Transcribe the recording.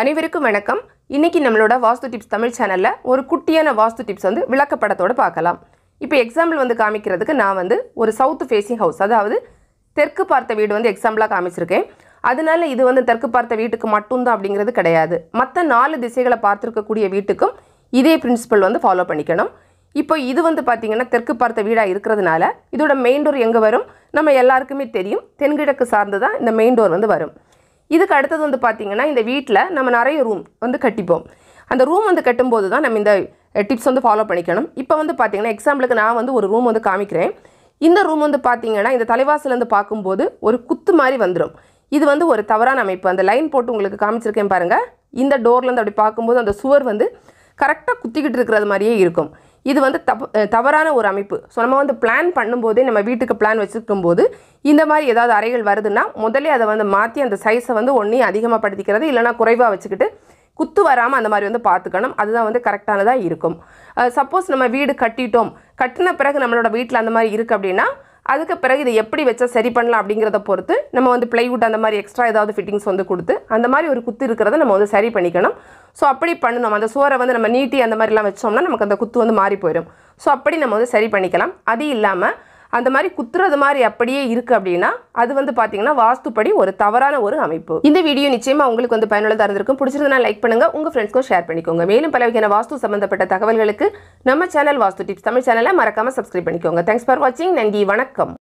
அனைவருக்கும் வணக்கம் இன்றைக்கி நம்மளோட வாஸ்து டிப்ஸ் தமிழ் சேனலில் ஒரு குட்டியான வாஸ்து டிப்ஸ் வந்து விளக்கப்படத்தோடு பார்க்கலாம் இப்போ எக்ஸாம்பிள் வந்து காமிக்கிறதுக்கு நான் வந்து ஒரு சவுத் ஃபேஸிங் ஹவுஸ் அதாவது தெற்கு பார்த்த வீடு வந்து எக்ஸாம்பிளாக காமிச்சிருக்கேன் அதனால இது வந்து தெற்கு பார்த்த வீட்டுக்கு மட்டும்தான் அப்படிங்கிறது கிடையாது மற்ற நாலு திசைகளை பார்த்துருக்கக்கூடிய வீட்டுக்கும் இதே பிரின்சிபல் வந்து ஃபாலோ பண்ணிக்கணும் இப்போ இது வந்து பார்த்திங்கன்னா தெற்கு பார்த்த வீடாக இருக்கிறதுனால இதோட மெயின் டோர் எங்கே வரும் நம்ம எல்லாருக்குமே தெரியும் தென்கிழக்கு சார்ந்து தான் இந்த மெயின் டோர் வந்து வரும் இதுக்கு அடுத்தது வந்து பார்த்திங்கன்னா இந்த வீட்டில் நம்ம நிறைய ரூம் வந்து கட்டிப்போம் அந்த ரூம் வந்து கட்டும்போது தான் நம்ம இந்த டிப்ஸ் வந்து ஃபாலோ பண்ணிக்கணும் இப்போ வந்து பார்த்திங்கன்னா எக்ஸாம்பிளுக்கு நான் வந்து ஒரு ரூம் வந்து காமிக்கிறேன் இந்த ரூம் வந்து பார்த்திங்கன்னா இந்த தலைவாசலேருந்து பார்க்கும்போது ஒரு குத்து மாதிரி வந்துடும் இது வந்து ஒரு தவறான அமைப்பு அந்த லைன் போட்டு உங்களுக்கு காமிச்சிருக்கேன் பாருங்கள் இந்த டோர்லேருந்து அப்படி பார்க்கும்போது அந்த சுவர் வந்து கரெக்டாக குத்திக்கிட்டு இருக்கிறது மாதிரியே இருக்கும் இது வந்து தப் தவறான ஒரு அமைப்பு ஸோ நம்ம வந்து பிளான் பண்ணும்போதே நம்ம வீட்டுக்கு பிளான் வச்சுருக்கும் போது இந்த மாதிரி ஏதாவது அறைகள் வருதுன்னா முதலே அதை வந்து மாற்றி அந்த சைஸை வந்து ஒன்றையும் அதிகமாக படுத்திக்கிறது இல்லைனா குறைவாக வச்சுக்கிட்டு குத்து வராமல் அந்த மாதிரி வந்து பார்த்துக்கணும் அதுதான் வந்து கரெக்டானதாக இருக்கும் சப்போஸ் நம்ம வீடு கட்டிட்டோம் கட்டின பிறகு நம்மளோட வீட்டில் அந்த மாதிரி இருக்குது அப்படின்னா அதுக்கு பிறகு இதை எப்படி வச்சா சரி பண்ணலாம் அப்படிங்கிறத பொறுத்து நம்ம வந்து பிளைவுட் அந்த மாதிரி எக்ஸ்ட்ரா ஏதாவது ஃபிட்டிங்ஸ் வந்து கொடுத்து அந்த மாதிரி ஒரு குத்து இருக்கிறத நம்ம வந்து சரி பண்ணிக்கணும் ஸோ அப்படி பண்ணணும் அந்த சோரை வந்து நம்ம நீட்டி அந்த மாதிரிலாம் வச்சோம்னா நமக்கு அந்த குத்து வந்து மாறி போயிடும் ஸோ அப்படி நம்ம வந்து சரி பண்ணிக்கலாம் அது இல்லாமல் அந்த மாதிரி குத்துறது மாதிரி அப்படியே இருக்குது அப்படின்னா அது வந்து பார்த்தீங்கன்னா வாஸ்துப்படி ஒரு தவறான ஒரு அமைப்பு இந்த வீடியோ நிச்சயமாக உங்களுக்கு வந்து பயனுள்ளதாக இருந்திருக்கும் பிடிச்சிருந்தா லைக் பண்ணுங்கள் உங்கள் ஃப்ரெண்ட்ஸ்க்கும் ஷேர் பண்ணிக்கோங்க மேலும் பல வகையான வாஸ்து சம்மந்தப்பட்ட தகவல்களுக்கு நம்ம சேனல் வாஸ்து டிப்ஸ் தமிழ் சேனலை மறக்காமல் சப்ஸ்கிரைப் பண்ணிக்கோங்க தேங்க்ஸ் ஃபார் வாட்சிங் நன்றி வணக்கம்